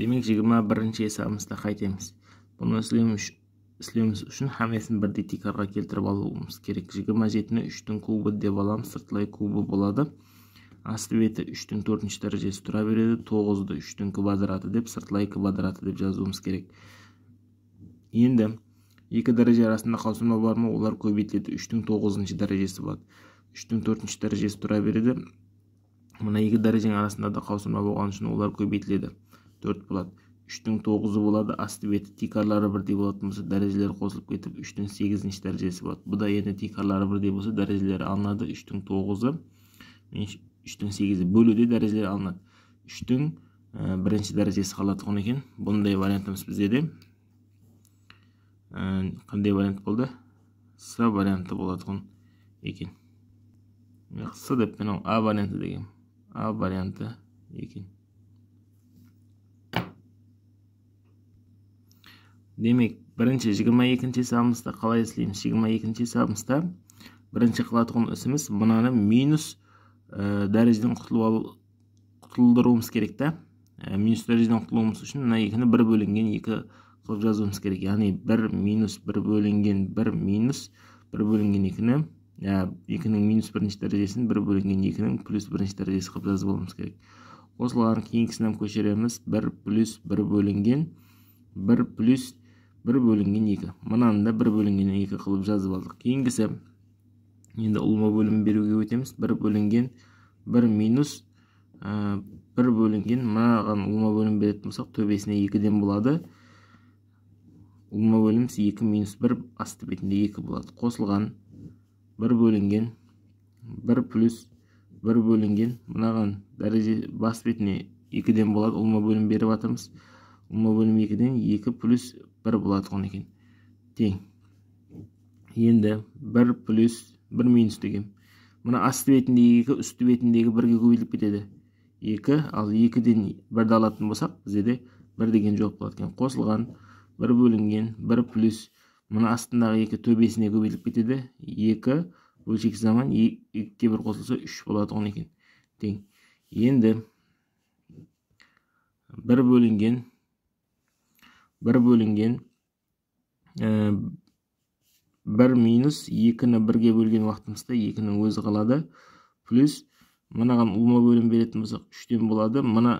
демек 21-ші есамызда қайтеміз бұны сілеміз үшін хамесін бірдей тикарға келтіріп алуымыз керек 27-ні 3-тің кубы деп алам, сыртылай кубы болады асты беті 3-тің 4-ші дәрежесі тұра береді 9-ды 3-тің квадраты деп сыртылай квадраты деп жазуымыз керек енді 2 дәреже арасында қалсырма бар ма олар көбейтіледі 3-тің 9-ші дәрежесі болады 3-тің 4-ші дәрежесі тұра береді мына 2 дәреженің арасында да қалсырма болған үшін олар көбейтіледі 4 болады. 3-тің 9-ы болады, асты беті тикарлары бірдей болатын болса, дәрежелер қосылып кетіп, 3-тің 8-ші дәрежесі болады. Бұда енді тикарлары бірдей болса, дәрежелері алынады. 3-тің 9-ы 3-тің 8-і бөлуде дәрежелері алынады. 3-тің 1-ші э, дәрежесі қалады қон екен. Бұндай вариантымыз бізде де. қандай э, вариант болды? С варианты болады қон екен. Яқсы деп мен А варианты деген. А варианты екен. демек бірінші жиырма екінші сабымызда қалай істейміз жиырма екінші сабымызда бірінші қылатұғын ісіміз мынаны минус ә, дәрежеден құтылып құтылдыруымыз керек та ә, минус дәрежеден құтылуымыз үшін мына екіні бір бөлінген екі қылып жазуымыз керек яғни бір минус бір бөлінген бір минус бір бөлінген екіні ә, екінің минус бірінші дәрежесін бір бөлінген екінің плюс бірінші дәрежесі қылып жазып алуымыз керек қосылған кейінгісінен көшіреміз бір плюс бір бөлінген бір плюс бір бөлінген екі мынаны да бір бөлінген екі қылып жазып алдық кейінгісі енді ұлма бөлім беруге өтеміз бір бөлінген бір минус ә, бір бөлінген мынаған ұлма бөлім беретін болсақ төбесіне екіден болады ұлма бөліміз екі минус бір асты бетінде екі болады қосылған бір бөлінген бір плюс бір бөлінген мынаған дәреже бас бетіне екіден болады ұлма бөлім беріп жатырмыз ұлма бөлім екіден екі плюс бір болатұғын екен тең енді бір плюс бір минус деген мына асты бетіндегі екі үсті бетіндегі бірге көбейтіліп кетеді екі ал екіден бірді алатын болсақ бізде де бір деген жоқ болады екен қосылған бір бөлінген бір плюс мына астындағы екі төбесіне көбейтіліп кетеді екі бөлшек заман екіге бір қосылса үш болатұғын екен тең енді бір бөлінген бір бөлінген бір минус екіні бірге бөлген уақытымызда екінің өзі қалады плюс мынаған ума бөлім беретін болсақ үштен болады мына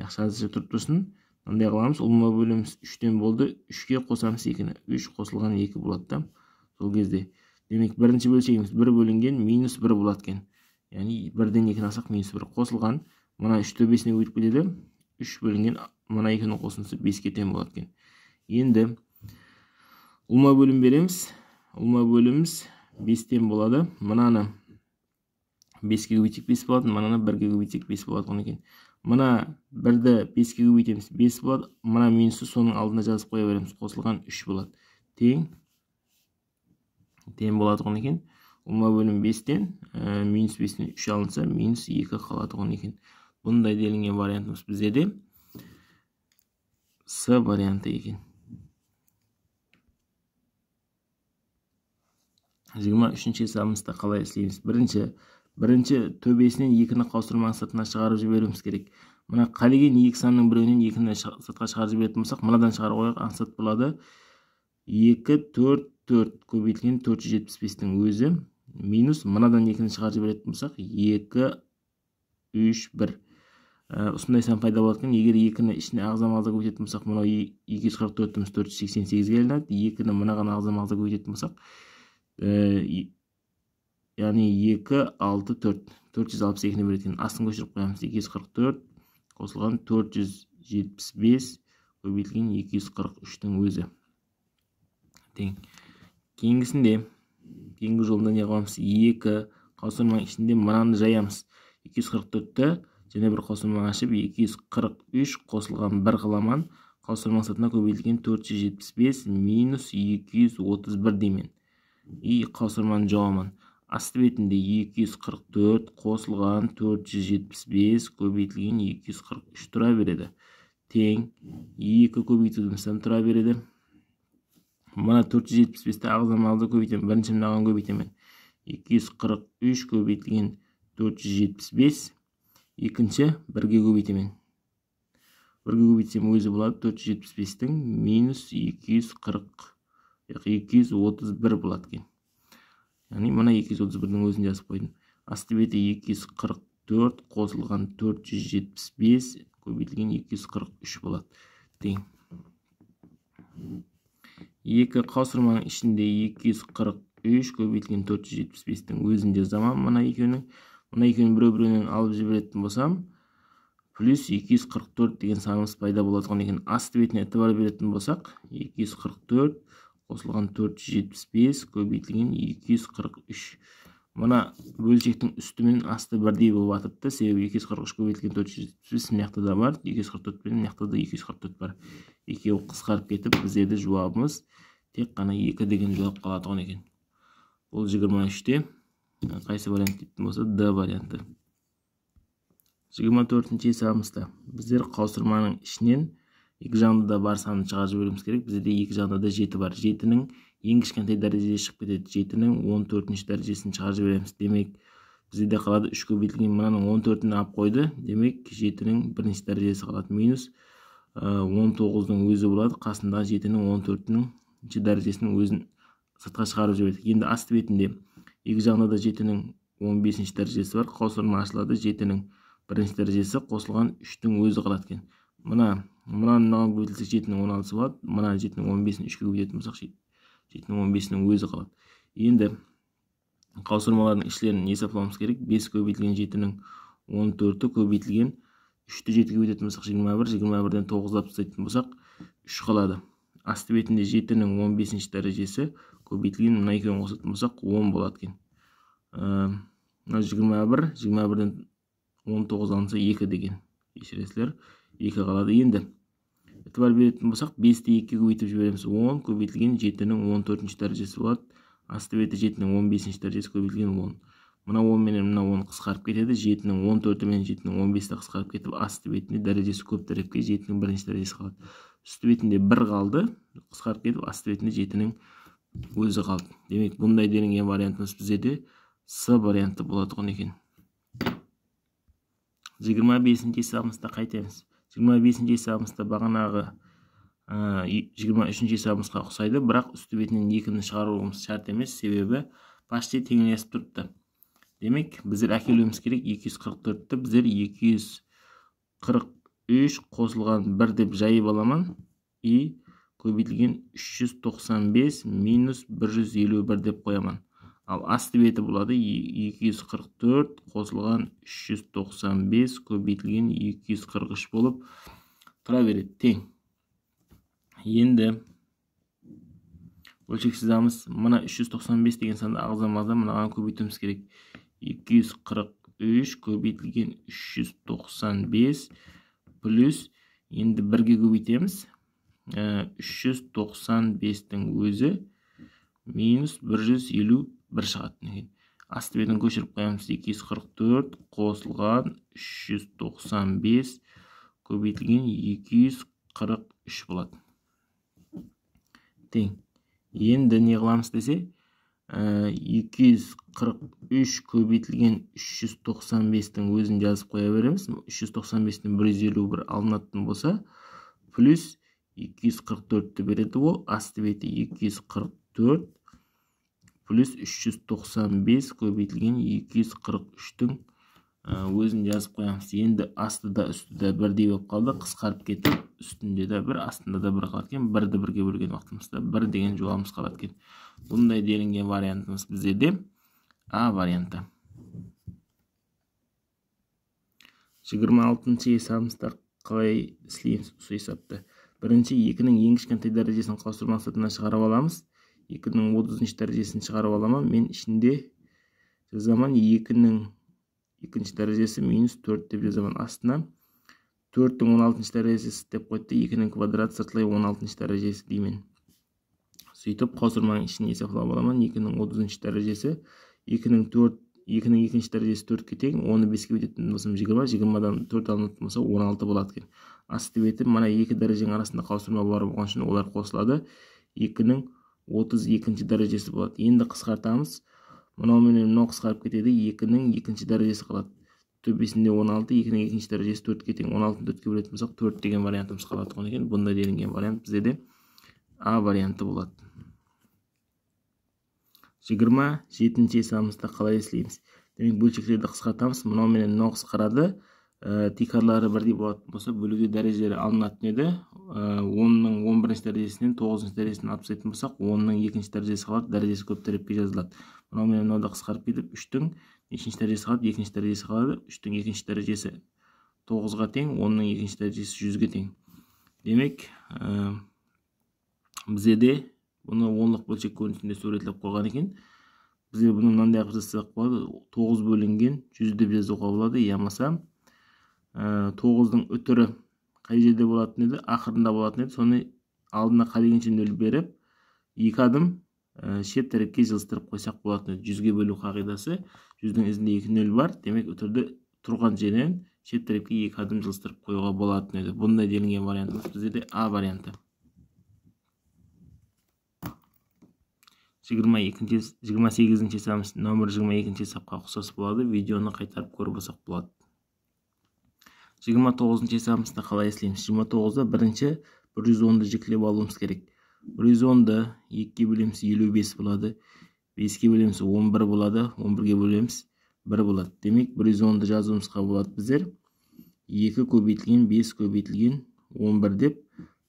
жақсы әзірше тұрып тұрсын мынандай қыламыз ұлма бөлеміз үштен болды үшке қосамыз екіні үш қосылған екі болады да сол кезде демек бірінші бөлшегіміз бір бөлінген минус бір болады екен яғни бірден екіні алсақ минус бір қосылған мына үш төбесіне өтіп кетеді үш бөлінген мына екеуінің қосындысы беске тең болады екен енді ұлма бөлім береміз ұлма бөліміміз бестен болады мынаны беске көбейтсек бес болады мынаны бірге көбейтсек бес болады одан кейін мына бірді беске көбейтеміз бес болады мына минусты соның алдына жазып қоя береміз қосылған үш болады тең тең болады тұғын екен ұлма бөлім бестен ә, минус бестен үш алынса минус екі қалады тұғын екен бұндай делінген вариантымыз бізде де с варианты екен жиырма үшінші сабымызды қалай істейміз бірінші бірінші төбесінен екіні қаусырманың сыртына шығарып жіберуіміз керек мына қалеген екі санның біреуінен екіні сыртқа шығарып жіберетін мұсақ. мынадан шығарып қояйық ансат болады екі төрт төрт көбейтілген төрт жүз жетпіс өзі минус мынадан екіні шығарып жіберетін болсақ екі үш бір Э, осындай сан пайда болады екен егер екіні ішіне ағзам ағзаға көбейтетін болсақ мынау екі жүз қырық төрт төрт жүз сексен сегізге айналады екіні мынаған ағзам ағзаға көбейтетін болсақ э, яғни екі алты төрт төрт жүз алпыс екіні береді екен астын көшіріп қоямыз екі жүз қырық төрт қосылған төрт жүз жетпіс бес көбейтілген екі жүз қырық үштің өзі тең кейінгісінде кейінгі жолында не қыламыз екі қаусырманың ішінде мынаны жаямыз екі жүз қырық төртті және бір қосылма ашып 243 қосылған бір қаламан. құрастыру мақсатында көбейтілген 475 минус 231 деймін и құрастырманың жауабын асты бетінде 244 қосылған 475 көбейтілген 243 тұра береді тең 2 көбейтудің сан тұра береді мына 475-ті ағзамалды көбейтемін бірінші мынаған көбейтемін 243 көбейтілген 475 екінші бірге көбейтемін бірге көбейтсем өзі болады төрт жүз жетпіс бестің минус екі жүз қырық екі жүз отыз бір болады екен яғни мына екі жүз отыз бірдің өзін жазып қойдым асты беті екі жүз қырық төрт қосылған төрт жүз жетпіс бес көбейтілген екі жүз қырық үш болады тең екі қаусырманың ішінде екі жүз қырық үш көбейтілген төрт жүз жетпіс бестің өзін жазамын мына екеуінің мына екеуін біреу біреуінен алып жіберетін болсам плюс 244 деген санымыз пайда болатұғын екен асты бетіне бар беретін болсақ 244 қосылған 475 көбейтілген 243 мына бөлшектің үсті мен асты бірдей болып жатыпты себебі 243 көбейтілген 475 мына жақта да бар 244 пен мына жақта да 244 бар екеуі қысқарып кетіп біздерде жауабымыз тек қана 2 деген жауап қалатұғын екен бұл жиырма үште Э, қайсы вариант дейтін болса д варианты жиырма төртінші есабымызда біздер қаусырманың ішінен екі жағында да бар санын шығарып жіберуіміз керек бізде екі жағында да жеті бар жетінің ең кішкентай дәрежесі шығып кетеді жетінің он төртінші дәрежесін шығарып жібереміз демек бізде де қалады үш көбейтілген мынаның он төртін алып қойды демек жетінің бірінші дәрежесі қалады минус э, он тоғыздың өзі болады қасындағы жетінің он төртінің дәрежесінің өзін сыртқа шығарып жібердік енді асты бетінде екі жағында да жетінің он бесінші дәрежесі бар қаусырма ашылады жетінің бірінші дәрежесі қосылған үштің өзі қалады екен мына мынаны мынаған көбейтілсек жетінің он алтысы болады мына жетінің он бесін үшке көбейтетін болсақ жетінің он бесінің өзі қалады енді қаусырмалардың ішлерін есаптауымыз керек бес көбейтілген жетінің он төрті көбейтілген үшті жетіге көбейтетін болсақ жиырма бір жиырма бірден тоғыз алып тастайтын болсақ үш қалады асты бетінде жетінің он бесінші дәрежесі көбейтілген мына екеуін қосатын болсақ он болады екен э, мына жиырма бір жиырма бірден он тоғыз алынса екі деген кешіресіздер екі қалады енді e'тибар беретін болсақ бесті екіге көбейтіп жібереміз он көбейтілген жетінің он төртінші дәрежесі болады асты беті жетінің он бесінші дәрежесі көбейтілген он мына он менен мына он қысқарып кетеді жетінің он төрті мен жетінің он бесі қысқарып кетіп асты бетінде дәрежесі көп тірекке жетінің бірінші дәрежесі қалады үсті бетінде бір қалды қысқарып кетіп асты бетінде жетінің өзі қалды демек бұндай делінген вариантымыз бізде де с варианты болатұғын екен жиырма бесінші сабымызда қайтеміз жиырма бесінші сабымызда бағанағы жиырма үшінші сабымызға ұқсайды бірақ үсті бетінен екіні шығаруымыз шарт емес себебі почти теңелесіп тұрыпты демек біздер әкелуіміз керек 244-ті біздер 243 қосылған бір деп жайып аламын и көбейтілген 395 минус 151 деп қоямын ал асты беті болады 244 қосылған 395 көбейтілген 243 болып тұра береді тең енді өлшек сіздамыз мына 395 деген санды мұна мынаған көбейтіміз керек 243 көбейтілген 395 плюс енді бірге көбейтеміз 395-тің ә, өзі минус 151 бір шығады асты бетін көшіріп қоямыз 244 қосылған 395 көбейтілген 243 болады тең енді не қыламыз десе 243 ә, көбейтілген 395-тің өзін жазып қоя береміз 395-тің 151 алынаттың болса плюс 244-ті береді ол, асты беті 244 плюс 395 көбейтілген 243-тің өзін жазып қоямыз енді астыда да үсті да бірдей қалды қысқарып кетіп үстінде да бір астында да бір қалады бірді бірге бөлген вақытымызда бір деген жоғамыз қалады екен бұндай делінген вариантымыз бізде де а варианты 26 алтыншы есабымызды қалай сілейін сұйсапты бірінші екінің ең кішкентай дәрежесін құрастыру мақсатында шығарып аламыз екінің отызыншы дәрежесін шығарып аламын мен ішінде жазамын екінің екінші дәрежесі минус төрт деп жазамын астына төрттің он алтыншы дәрежесі деп қойды екінің квадраты сыртылай он алтыншы дәрежесі деймін сөйтіп қосырманың ішін есептеп аламын екінің отызыншы дәрежесі екінің төрт екінің екінші дәрежесі төртке тең оны беске бөлетін болсам жиырма жиырмадан төрт алынатын болса он алты болады екен асты беті мына екі дәреженің арасында қауыстырма бар болған үшін олар қосылады екінің отыз екінші дәрежесі болады енді қысқартамыз мынау мен мынау қысқарып кетеді екінің екінші дәрежесі қалады төбесінде он алты екінің екінші дәрежесі төртке тең он алтыны төртке бөлетін болсақ төрт деген вариантымыз қалады екен бұндай делінген вариант бізде де а варианты болады жиырма жетінші самызды қалай іздейміз демек бөлшектерді қысқартамыз мынау менен мынау қысқарады ә, тикарлары бірдей болатын болса бөлуде дәрежелері алынатын еді э, онның он бірінші дәрежесінен тоғызыншы дәрежесін алып тастайтын болсақ онның екінші дәрежесі қалады дәрежесі көп тірепке жазылады мынау менен мынау да қысқарып кетіп үштің нешінші дәрежесі қалады екінші дәрежесі қалады үштің екінші дәрежесі тоғызға тең онның екінші дәрежесі жүзге тең демек ә, бізде де бұны ондық бөлшек көрінісінде суретіліп қойған екен бізге бұны мынандай қылып жазсақ болады тоғыз бөлінген жүз деп жазуға болады иә болмаса ә, тоғыздың үтірі қай жерде болатын еді ақырында болатын еді соны алдына қадегенше нөл беріп екі адым ә, шет тірекке жылыстырып қойсақ болатын еді жүзге бөлу қағидасы жүздің ізінде екі нөл бар демек үтірді тұрған жерінен шет тірекке екі адым жылыстырып қоюға болатын еді бұндай делінген вариантымыз бізде де а варианты 28-ші самс номер 22-ші сапқа құсас болады, видеоны қайтарып көр болады. 29-ші самсында қалай әсілейміз? 29-ды бірінші 110-ды жекілеп алуымыз керек. 110-ды 2-ке бөлеміз 55 болады, 5-ке бөлеміз 11 болады, 11-ге бөлеміз 1 болады. Демек, 110-ды жазуымыз қабылады біздер. 2 көбейтілген, 5 көбейтілген, 11 деп,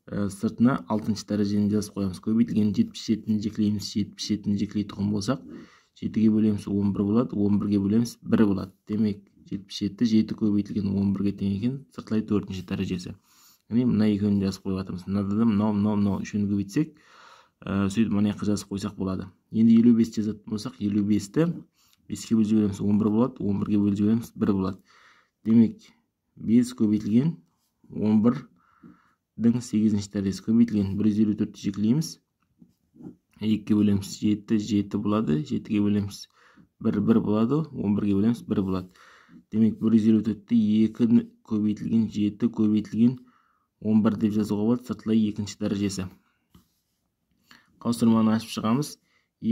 Э, сыртына алтыншы дәрежені жазып қоямыз көбейтілген жетпіс жетіні жекілейміз жетпіс жетіні жекілейтұғын болсақ жетіге бөлеміз он бір болады он бірге бөлеміз бір болады демек жетпіс жеті жеті көбейтілген он бірге тең екен сыртылай төртінші дәрежесі яғни мына екеуін жазып қойып жатырмыз мынада да мынау мынау мынау үшеуін көбейтсек ә, сөйтіп мына жаққа жазып қойсақ болады енді елу бес жазатын болсақ елу бесті беске бөліп жібереміз он бір болады он бірге бөліп жібереміз бір болады демек бес көбейтілген он бір дің сегізінші дәрежесі көбейтілген бір жүз елу төртті жекелейміз екіге бөлеміз жеті жеті болады жетіге бөлеміз бір бір болады он бірге бөлеміз бір болады демек бір жүз елу төртті екі көбейтілген жеті көбейтілген он бір деп жазуға болады сыртылай екінші дәрежесі қаусырманы ашып шығамыз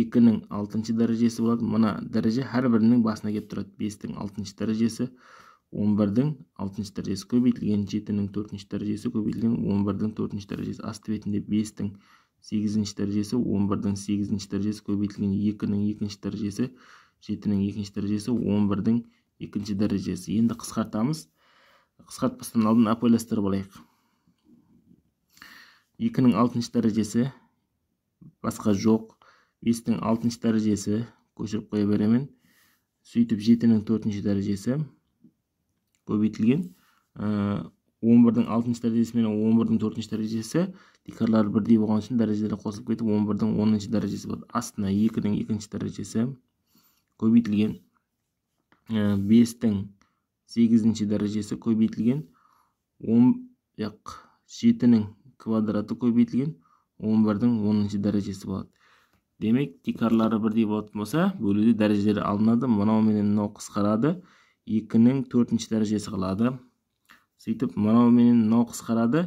екінің алтыншы дәрежесі болады мына дәреже әрбірінің басына келіп тұрады бестің алтыншы дәрежесі 11-дің 6-ші дәрежесі көбейтілген, 7-нің 4-ші дәрежесі көбейтілген, 11-дің 4-ші дәрежесі асты бетінде 5 тің 8-ші дәрежесі, 11-дің 8-ші дәрежесі көбейтілген, 2-нің 2-ші дәрежесі, 7-нің 2-ші дәрежесі, 11-дің 2-ші дәрежесі. Енді қысқартамыз. Қысқартпастан алдын апойластыр болайық. 2-нің 6-ші дәрежесі басқа жоқ. 5-дің 6-ші дәрежесі көшіріп қоя беремін. Сөйтіп 7-нің 4-ші дәрежесі көбейтілген он бірдің алтыншы дәрежесі мен он бірдің төртінші дәрежесі декарлары бірдей болған үшін дәрежелер қосылып кетіп он бірдің оныншы дәрежесі болады астына екінің екінші дәрежесі көбейтілген бестің сегізінші дәрежесі көбейтілген он жетінің квадраты көбейтілген он бірдің оныншы дәрежесі болады демек декарлары бірдей болатын болса бөлуде дәрежелер алынады мынау менен мынау қысқарады 2-нің 4-ші дәрежесі қалады. Сөйтіп, мұнау менен мұнау қысқарады.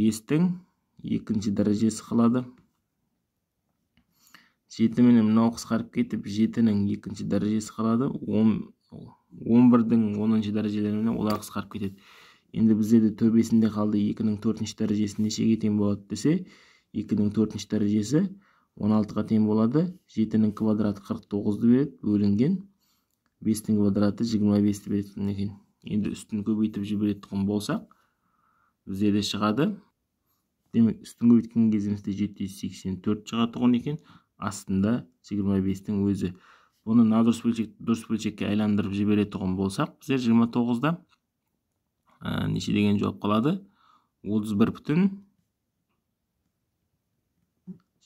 5-тің 2-ші дәрежесі қалады. 7-менен мұнау қысқарып кетіп, 7-нің 2-ші дәрежесі қалады. 11-дің 10-ші дәрежелеріне олар қысқарып кетеді. Енді бізде де төбесінде қалды 2-нің 4-ші дәрежесі нешеге тең болады десе, 2-нің 4-ші дәрежесі 16-ға тең болады. 7-нің квадраты 49-ды береді, бөлінген бестің квадраты жиырма бесті деп екен енді үстін көбейтіп жіберетін болсақ бізде де шығады демек үстін көбейткен кезімізде жеті жүз сексен төрт шығатұғын екен астында жиырма бестің өзі бұны мына дұрыс бөлшек дұрыс бөлшекке айналдырып жіберетұғын болсақ біздер жиырма тоғызда неше деген жауап қалады отыз бір бүтін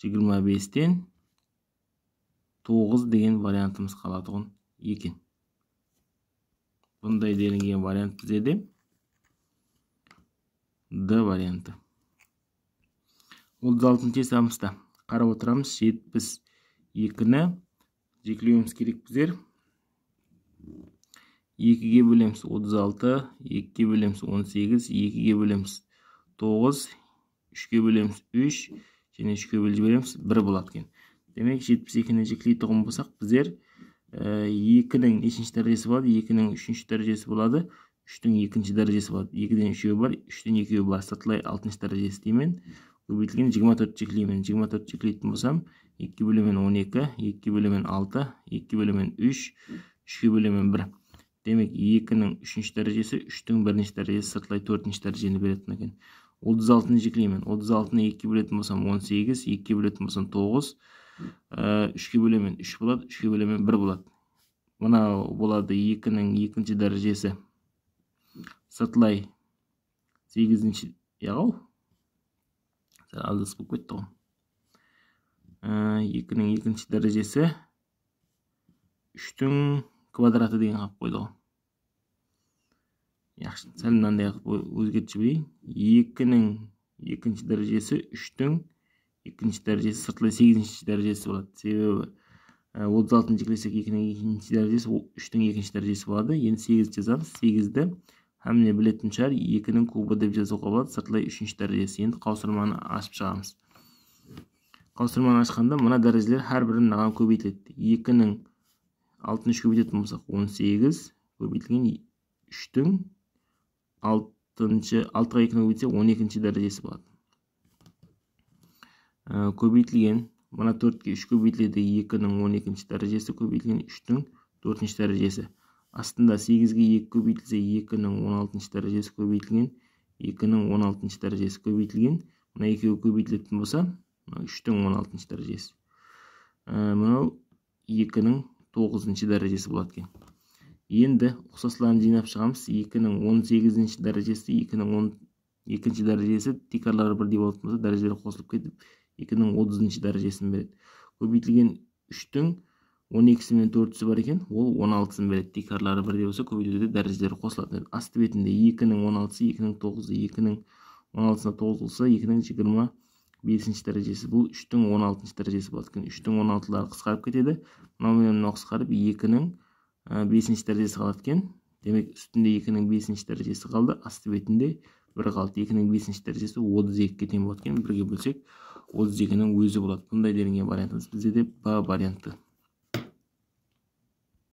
жиырма бестен тоғыз деген вариантымыз қалатұғын екен Бұндай da вариант вариантты Д варианты. 36 тез амыста. Қарап отырамыз. 72-ні Жеклеуіміз керек біздер. 2-ге бөлеміз 36, 2-ге бөлеміз 18, 2-ге бөлеміз 9, 3-ге бөлеміз 3, және 3-ге бөліп 1 болады екен. Демек 72-ні жекілей болсақ, біздер 2-нің э, 5-ші дәрежесі болады? 2-нің 3-ші дәрежесі болады. 3-тің 2-ші дәрежесі болады. 2-ден үшеуі бар, 3-тен екеуі бар. Сатылай 6-ншы дәрежесі деймін. Көбейтілген 24 чеклеймен. 24 чеклейтін болсам, 2 бөлемін 12, 2 бөлемін 6, 2 бөлемін 3, 3 бөлемін 1. Демек, 2-нің 3-ші дәрежесі, 3-тің 1 бірінші дәрежесі, сатылай 4 ші дәрежені беретін екен. 36-ны чеклеймен. 36-ны 2 ге бөлетін болсам 18, 2 ге бөлетін болсам 9, Э, үшке бөлемен, үш болады үшке бөлемен, бір болады мынау болады екінің екінші дәрежесі сыртылай сегізінші яғау сәл алдасып болып кетті ғой э, екінің екінші дәрежесі үштің квадраты деген қалып қойды ғой жақсы сәл мынандай қылып өзгертіп жіберейін екінің екінші дәрежесі үштің екінші дәрежесі сыртылай сегізінші дәрежесі болады себебі отыз алтыны жекелесек екінің екінші дәрежесі үштің екінші дәрежесі болады енді сегізді жазамыз сегізді әміне білетін шығар екінің кубы деп жазуға болады сыртылай үшінші дәрежесі енді қаусырманы ашып шығамыз қаусырманы ашқанда мына дәрежелер әрбірі мынаған көбейтіледі екінің алтыны үшке көбейтетін болсақ он сегіз көбейтілген үштің алтыншы алтыға екіні көбейтсек он екінші дәрежесі болады Э, көбейтілген мына төртке үш көбейтіледі екінің он екінші дәрежесі көбейтілген үштің төртінші дәрежесі астында сегізге екі көбейтілсе екінің он алтыншы дәрежесі көбейтілген екінің он алтыншы дәрежесі көбейтілген мына екеуі көбейтілетін болса мына үштің он алтыншы дәрежесі э, мынау екінің тоғызыншы дәрежесі болады екен енді ұқсасларын жинап шығамыз екінің он сегізінші дәрежесі екінің он екінші дәрежесі тикарлары бірдей болатын болса дәрежелер қосылып кетіп екінің отызыншы дәрежесін береді көбейтілген үштің он екісі мен төртісі бар екен ол 16 алтысын береді декарлары бірдей болса көбейтуде дәрежелері қосылатын асты бетінде екінің он алтысы екінің тоғызы екінің он алтысына болса екінің жиырма бесінші дәрежесі бұл үштің он алтыншы дәрежесі болады екен үштің он алтылары қысқарып кетеді мынау мынау қысқарып екінің бесінші дәрежесі қалады екен демек үстінде екінің бесінші дәрежесі қалды асты бетінде бір қалды екінің бесінші дәрежесі отыз екіге тең болады екен бірге бөлсек ол екінің өзі болады бұндай делінген вариантымыз бізде де б варианты